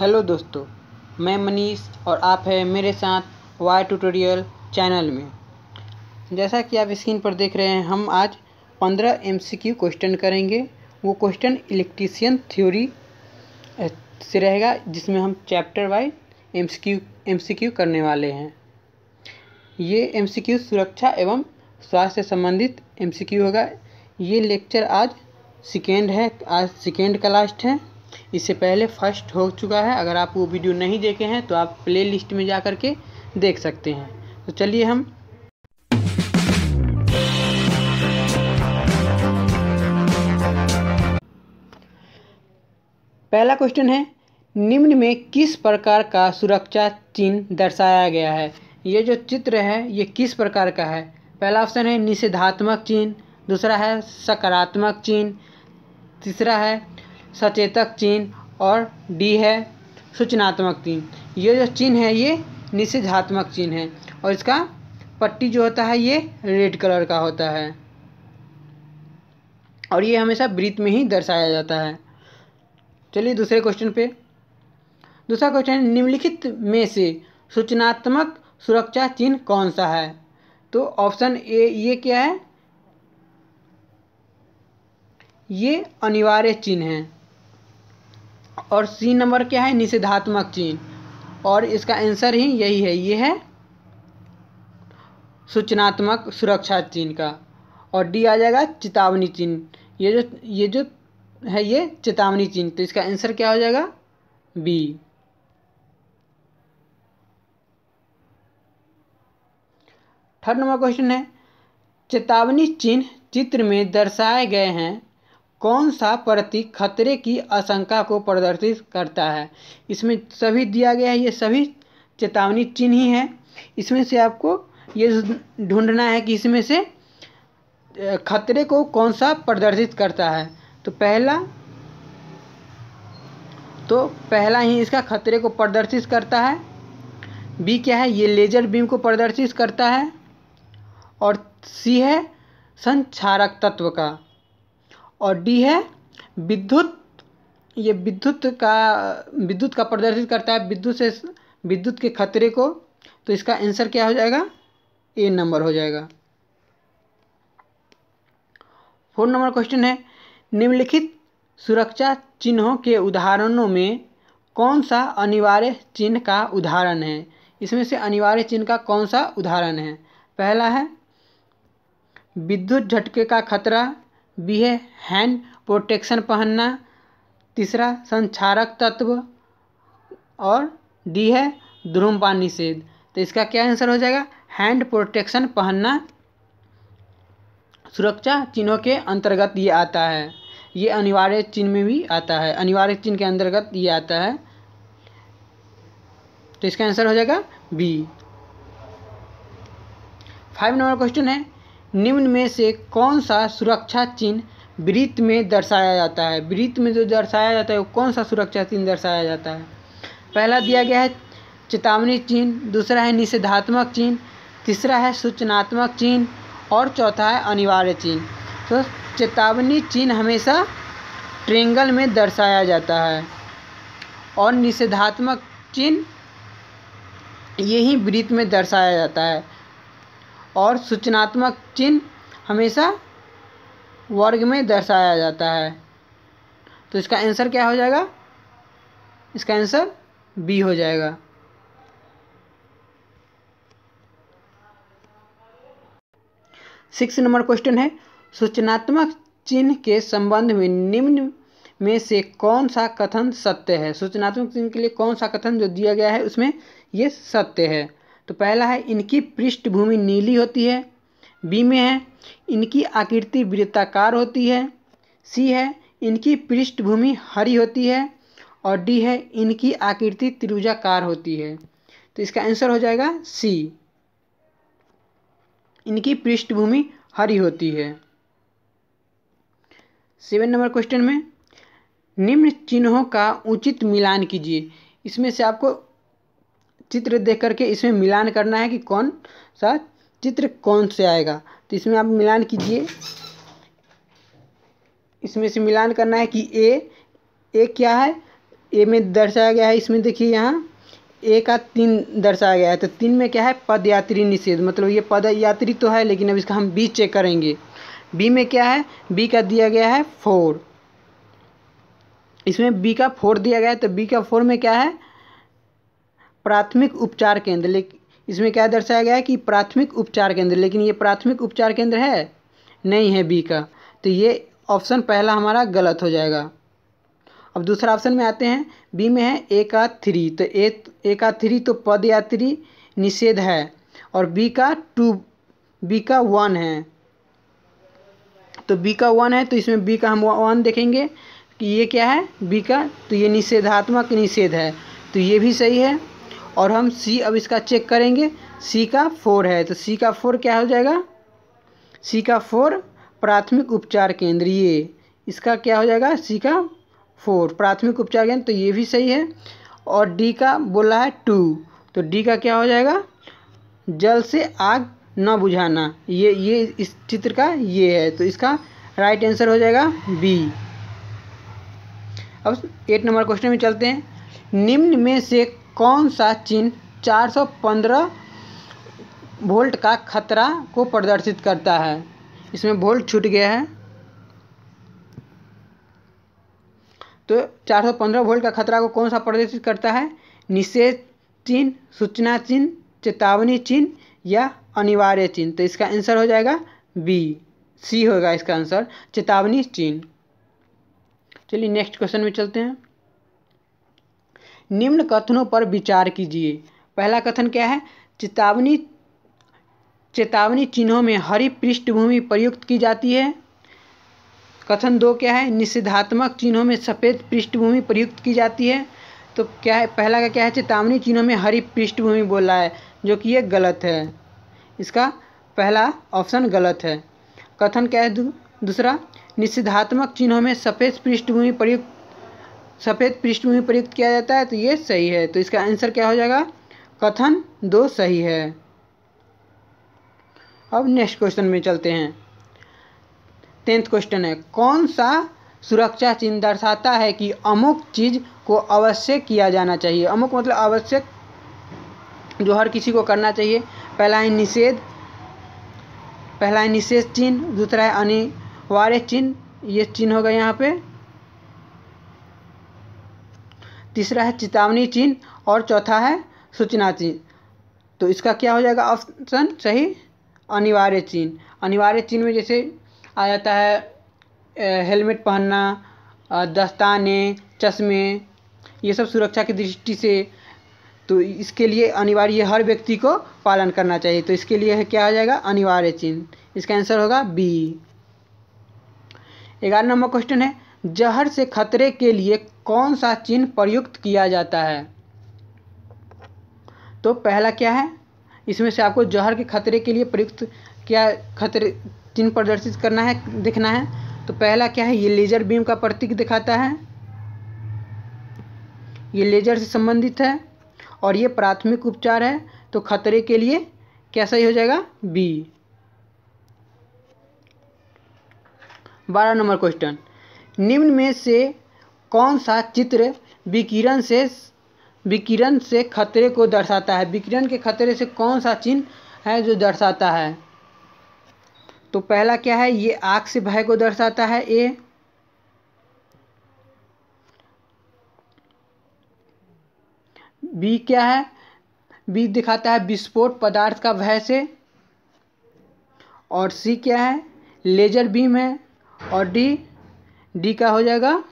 hello दोस्तों मैं मनीष और आप हैं मेरे साथ वाई ट्यूटोरियल चैनल में जैसा कि आप स्क्रीन पर देख रहे हैं हम आज पंद्रह एम क्वेश्चन करेंगे वो क्वेश्चन इलेक्ट्रीशियन थ्योरी से रहेगा जिसमें हम चैप्टर वाइज सी क्यू करने वाले हैं ये एम सुरक्षा एवं स्वास्थ्य संबंधित एम होगा ये लेक्चर आज सेकेंड है आज सेकेंड का लास्ट है इससे पहले फर्स्ट हो चुका है अगर आप वो वीडियो नहीं देखे हैं तो आप प्ले लिस्ट में जा कर के देख सकते हैं तो चलिए हम पहला क्वेश्चन है निम्न में किस प्रकार का सुरक्षा चिन्ह दर्शाया गया है ये जो चित्र है ये किस प्रकार का है पहला ऑप्शन है निषेधात्मक चिन्ह दूसरा है सकारात्मक चिन्ह तीसरा है सचेतक चिन्ह और डी है सूचनात्मक चिन्ह ये जो चिन्ह है ये निषेधात्मक चिन्ह है और इसका पट्टी जो होता है ये रेड कलर का होता है और ये हमेशा वृत्त में ही दर्शाया जाता है चलिए दूसरे क्वेश्चन पे दूसरा क्वेश्चन निम्नलिखित में से सूचनात्मक सुरक्षा चिन्ह कौन सा है तो ऑप्शन ए ये क्या है ये अनिवार्य चिन्ह है और सी नंबर क्या है निषेधात्मक चिन्ह और इसका आंसर ही यही है ये है सूचनात्मक सुरक्षा चिन्ह का और डी आ जाएगा चेतावनी चिन्ह ये जो ये जो है ये चेतावनी चिन्ह तो इसका आंसर क्या हो जाएगा बी थर्ड नंबर क्वेश्चन है चेतावनी चिन्ह चित्र में दर्शाए गए हैं कौन सा प्रतीक खतरे की आशंका को प्रदर्शित करता है इसमें सभी दिया गया है ये सभी चेतावनी चिन्ह ही है इसमें से आपको ये ढूंढना है कि इसमें से खतरे को कौन सा प्रदर्शित करता है तो पहला तो पहला ही इसका खतरे को प्रदर्शित करता है बी क्या है ये लेजर बीम को प्रदर्शित करता है और सी है संक्षारक तत्व का और डी है विद्युत ये विद्युत का विद्युत का प्रदर्शित करता है विद्युत से विद्युत के खतरे को तो इसका आंसर क्या हो जाएगा ए नंबर हो जाएगा फोर नंबर क्वेश्चन है निम्नलिखित सुरक्षा चिन्हों के उदाहरणों में कौन सा अनिवार्य चिन्ह का उदाहरण है इसमें से अनिवार्य चिन्ह का कौन सा उदाहरण है पहला है विद्युत झटके का खतरा बी है हैंड प्रोटेक्शन पहनना तीसरा संचारक तत्व और डी है ध्रूमपान निषेध तो इसका क्या आंसर हो जाएगा हैंड प्रोटेक्शन पहनना सुरक्षा चिन्हों के अंतर्गत ये आता है ये अनिवार्य चिन्ह में भी आता है अनिवार्य चिन्ह के अंतर्गत ये आता है तो इसका आंसर हो जाएगा बी फाइव नंबर क्वेश्चन है निम्न में से कौन सा सुरक्षा चिन्ह वृत्त में दर्शाया जाता है वृत्त में जो दर्शाया जाता है वो कौन सा सुरक्षा चिन्ह दर्शाया जाता है पहला दिया गया है चेतावनी चिन्ह दूसरा है निषेधात्मक चिन्ह तीसरा है सूचनात्मक चिन्ह और चौथा है अनिवार्य चिन्ह तो चेतावनी चिन्ह हमेशा ट्रेंगल में दर्शाया जाता है और निषेधात्मक चिन्ह यही वृत्त में दर्शाया जाता है और सूचनात्मक चिन्ह हमेशा वर्ग में दर्शाया जाता है तो इसका आंसर क्या हो जाएगा इसका आंसर बी हो जाएगा सिक्स नंबर क्वेश्चन है सूचनात्मक चिन्ह के संबंध में निम्न में से कौन सा कथन सत्य है सूचनात्मक चिन्ह के लिए कौन सा कथन जो दिया गया है उसमें ये सत्य है तो पहला है इनकी पृष्ठभूमि नीली होती है बी में है इनकी आकृति वृत्ताकार होती है सी है इनकी पृष्ठभूमि हरी होती है और डी है इनकी आकृति त्रिभुजाकार होती है तो इसका आंसर हो जाएगा सी इनकी पृष्ठभूमि हरी होती है सेवन नंबर क्वेश्चन में निम्न चिन्हों का उचित मिलान कीजिए इसमें से आपको चित्र देख करके इसमें मिलान करना है कि कौन सा चित्र कौन से आएगा तो इसमें आप मिलान कीजिए इसमें से मिलान करना है कि ए ए क्या है ए में दर्शाया गया है इसमें देखिए यहाँ ए का तीन दर्शाया गया है तो तीन में क्या है पदयात्री निषेध मतलब ये पद यात्री तो है लेकिन अब इसका हम बी चेक करेंगे बी में क्या है बी का दिया गया है फोर इसमें बी का फोर दिया गया है तो बी का फोर में क्या है प्राथमिक उपचार केंद्र लेकिन इसमें क्या दर्शाया गया है कि प्राथमिक उपचार केंद्र लेकिन ये प्राथमिक उपचार केंद्र है नहीं है बी का तो ये ऑप्शन पहला हमारा गलत हो जाएगा अब दूसरा ऑप्शन में आते हैं बी में है ए का थ्री तो ए ए का थ्री तो पद यात्री निषेध है और बी का टू बी का वन है तो बी का वन है तो इसमें बी का हम वन देखेंगे कि ये क्या है बी का तो ये निषेधात्मक निषेध है तो ये भी सही है और हम सी अब इसका चेक करेंगे सी का फोर है तो सी का फोर क्या हो जाएगा सी का फोर प्राथमिक उपचार केंद्र ये इसका क्या हो जाएगा सी का फोर प्राथमिक उपचार केंद्र तो ये भी सही है और डी का बोला है टू तो डी का क्या हो जाएगा जल से आग न बुझाना ये ये इस चित्र का ये है तो इसका राइट आंसर हो जाएगा बी अब एट नंबर क्वेश्चन में चलते हैं निम्न में से कौन सा चिन्ह चार सौ पंद्रह वोल्ट का खतरा को प्रदर्शित करता है इसमें वोल्ट छूट गया है तो 415 वोल्ट का खतरा को कौन सा प्रदर्शित करता है निषेध चिन्ह सूचना चिन्ह चेतावनी चिन्ह या अनिवार्य चिन्ह तो इसका आंसर हो जाएगा बी सी होगा इसका आंसर चेतावनी चिन्ह चलिए नेक्स्ट क्वेश्चन में चलते हैं निम्न कथनों पर विचार कीजिए पहला कथन क्या है चेतावनी चेतावनी चिन्हों में हरी पृष्ठभूमि प्रयुक्त की जाती है कथन दो क्या है निषेधात्मक चिन्हों में सफ़ेद पृष्ठभूमि प्रयुक्त की जाती है तो क्या है पहला का क्या है चेतावनी चिन्हों में हरी पृष्ठभूमि बोला है जो कि ये गलत है इसका पहला ऑप्शन गलत है कथन क्या है दूसरा निषेधात्मक चिन्हों में सफ़ेद पृष्ठभूमि प्रयुक्त सफ़ेद पृष्ठभूमि प्रयुक्त किया जाता है तो ये सही है तो इसका आंसर क्या हो जाएगा कथन दो सही है अब नेक्स्ट क्वेश्चन में चलते हैं टेंथ क्वेश्चन है कौन सा सुरक्षा चिन्ह दर्शाता है कि अमुक चीज़ को अवश्य किया जाना चाहिए अमुक मतलब आवश्यक जो हर किसी को करना चाहिए पहला है निषेध पहला है निषेध चिन्ह दूसरा है अनिवार्य चिन्ह ये चिन्ह होगा यहाँ पे तीसरा है चेतावनी चिन्ह और चौथा है सूचना चिन्ह तो इसका क्या हो जाएगा ऑप्शन सही अनिवार्य चिन्ह अनिवार्य चिन्ह में जैसे आ जाता है हेलमेट पहनना दस्ताने चश्मे ये सब सुरक्षा की दृष्टि से तो इसके लिए अनिवार्य हर व्यक्ति को पालन करना चाहिए तो इसके लिए क्या हो जाएगा अनिवार्य चिन्ह इसका आंसर होगा बी ग्यारह नंबर क्वेश्चन है जहर से खतरे के लिए कौन सा चिन्ह प्रयुक्त किया जाता है तो पहला क्या है इसमें से आपको जहर के खतरे के लिए प्रयुक्त क्या खतरे चिन्ह प्रदर्शित करना है दिखना है तो पहला क्या है ये लेजर बीम का प्रतीक दिखाता है ये लेजर से संबंधित है और ये प्राथमिक उपचार है तो खतरे के लिए क्या सही हो जाएगा बी बारह नंबर क्वेश्चन निम्न में से कौन सा चित्र विकिरण से विकिरण से खतरे को दर्शाता है विकिरण के खतरे से कौन सा चिन्ह है जो दर्शाता है तो पहला क्या है ये आग से भय को दर्शाता है ए बी क्या है बी दिखाता है विस्फोट पदार्थ का भय से और सी क्या है लेजर बीम है और डी डी का हो जाएगा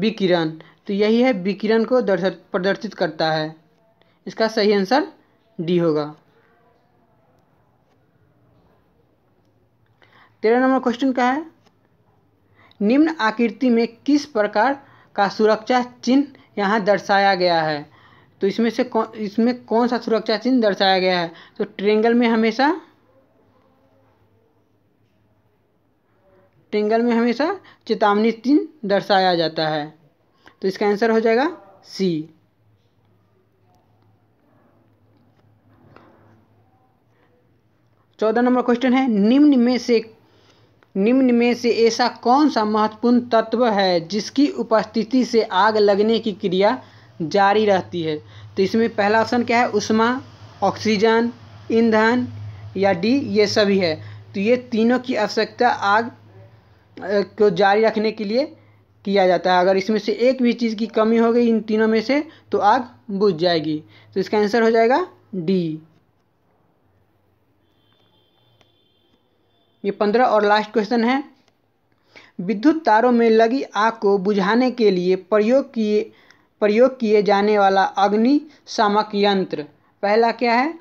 विकिरण तो यही है विकिरण को प्रदर्शित करता है इसका सही आंसर डी होगा तेरह नंबर क्वेश्चन का है निम्न आकृति में किस प्रकार का सुरक्षा चिन्ह यहाँ दर्शाया गया है तो इसमें से कौन इसमें कौन सा सुरक्षा चिन्ह दर्शाया गया है तो ट्रेंगल में हमेशा ट्रेंगल में हमेशा चेतावनी तीन दर्शाया जाता है तो इसका आंसर हो जाएगा सी चौदह नंबर क्वेश्चन है निम्न में से निम्न में से ऐसा कौन सा महत्वपूर्ण तत्व है जिसकी उपस्थिति से आग लगने की क्रिया जारी रहती है तो इसमें पहला ऑप्शन क्या है उष्मा ऑक्सीजन ईंधन या डी ये सभी है तो ये तीनों की आवश्यकता आग को जारी रखने के लिए किया जाता है अगर इसमें से एक भी चीज़ की कमी हो गई इन तीनों में से तो आग बुझ जाएगी तो इसका आंसर हो जाएगा डी ये पंद्रह और लास्ट क्वेश्चन है विद्युत तारों में लगी आग को बुझाने के लिए प्रयोग किए प्रयोग किए जाने वाला अग्नि शामक यंत्र पहला क्या है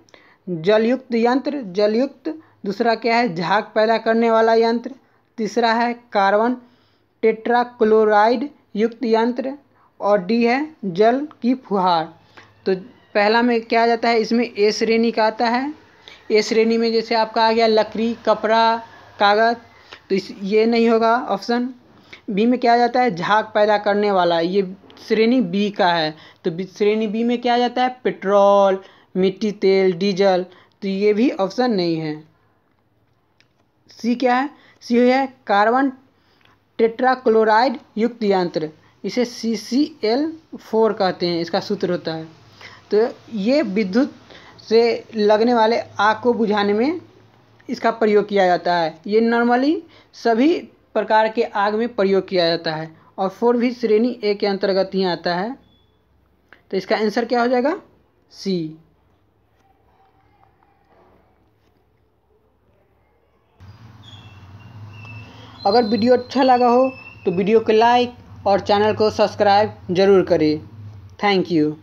जलयुक्त यंत्र जलयुक्त दूसरा क्या है झाग पैदा करने वाला यंत्र तीसरा है कार्बन टेट्राक्लोराइड युक्त यंत्र और डी है जल की फुहार तो पहला में क्या आ जाता है इसमें ए श्रेणी का आता है ए श्रेणी में जैसे आपका आ गया लकड़ी कपड़ा कागज तो इस ये नहीं होगा ऑप्शन बी में क्या आ जाता है झाग पैदा करने वाला ये श्रेणी बी का है तो श्रेणी बी में क्या आ जाता है पेट्रोल मिट्टी तेल डीजल तो ये भी ऑप्शन नहीं है सी क्या है सी है कार्बन टेट्राक्लोराइड युक्त यंत्र इसे सी सी एल फोर कहते हैं इसका सूत्र होता है तो ये विद्युत से लगने वाले आग को बुझाने में इसका प्रयोग किया जाता है ये नॉर्मली सभी प्रकार के आग में प्रयोग किया जाता है और फोर भी श्रेणी ए के अंतर्गत ही आता है तो इसका आंसर क्या हो जाएगा सी अगर वीडियो अच्छा लगा हो तो वीडियो को लाइक और चैनल को सब्सक्राइब ज़रूर करें थैंक यू